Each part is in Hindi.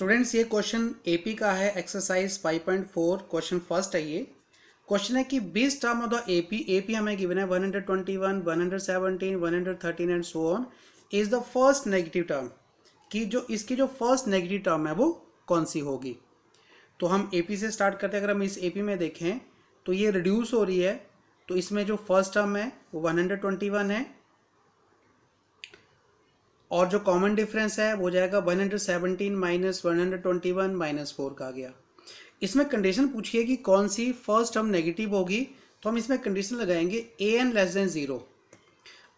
स्टूडेंट्स ये क्वेश्चन एपी का है एक्सरसाइज 5.4 क्वेश्चन फर्स्ट है ये क्वेश्चन है कि बीस term of the AP AP हमें गिवन है 121 117 113 and so on is the first negative term कि जो इसकी जो फर्स्ट नेगेटिव टर्म है वो कौन सी होगी तो हम एपी से स्टार्ट करते हैं अगर हम इस एपी में देखें तो ये रिड्यूस हो रही है तो इसमें जो फर्स्ट टर्म है वो 121 है और जो कॉमन डिफरेंस है वो जाएगा 117 माइनस 121 माइनस फोर का आ गया इसमें कंडीशन पूछिए कि कौन सी फर्स्ट हम नेगेटिव होगी तो हम इसमें कंडीशन लगाएंगे a n less than zero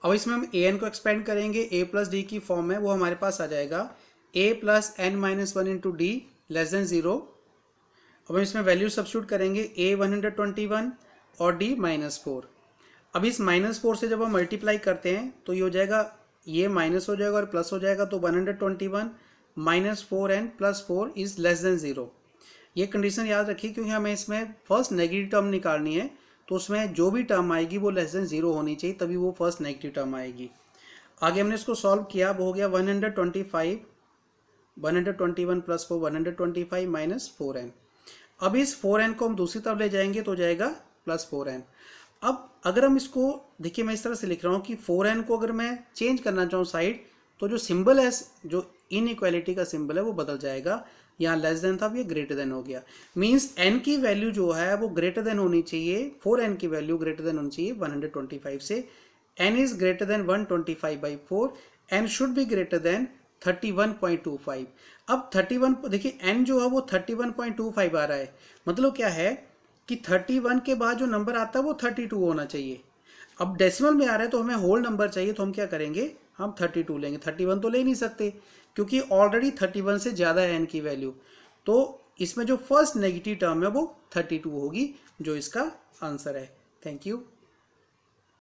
अब इसमें हम ए एन को एक्सपेंड करेंगे ए प्लस डी की फॉर्म है वो हमारे पास आ जाएगा a plus n minus one into d less than zero अब हम इसमें वैल्यू सब्सिट्यूट करेंगे a one hundred twenty one और डी माइनस फोर अब इस माइनस फोर से जब हम मल्टीप्लाई करते हैं तो ये हो जाएगा ये माइनस हो जाएगा और प्लस हो जाएगा तो one hundred twenty one minus four n plus four is less than zero ये कंडीशन याद रखिए क्योंकि हमें इसमें फर्स्ट नेगेटिव टर्म निकालनी है तो उसमें जो भी टर्म आएगी वो लेस देन ज़ीरो होनी चाहिए तभी वो फर्स्ट नेगेटिव टर्म आएगी आगे हमने इसको सॉल्व किया वो हो गया one hundred twenty five one hundred twenty one plus four one hundred twenty five minus four n अब इस फोर एन को हम दूसरी तरफ ले जाएंगे तो जाएगा प्लस फोर एन अब अगर हम इसको देखिए मैं इस तरह से लिख रहा हूँ कि फोर एन को अगर मैं चेंज करना चाहूँ साइड तो जो सिंबल है जो इन का सिंबल है वो बदल जाएगा यहाँ लेस देन था अब ये ग्रेटर देन हो गया मीन्स एन की वैल्यू जो है वो ग्रेटर देन होनी चाहिए फोर एन की वैल्यू ग्रेटर देन होनी चाहिए वन हंड्रेड ट्वेंटी फाइव से n is greater than one twenty five by four n should be greater than thirty one point two five अब थर्टी वन देखिए एन जो है वो thirty one point two five आ रहा है मतलब क्या है कि 31 के बाद जो नंबर आता है वो 32 होना चाहिए अब डेसिमल में आ रहा है तो हमें होल नंबर चाहिए तो हम क्या करेंगे हम 32 लेंगे 31 तो ले नहीं सकते क्योंकि ऑलरेडी 31 से ज़्यादा है एन की वैल्यू तो इसमें जो फर्स्ट नेगेटिव टर्म है वो 32 होगी जो इसका आंसर है थैंक यू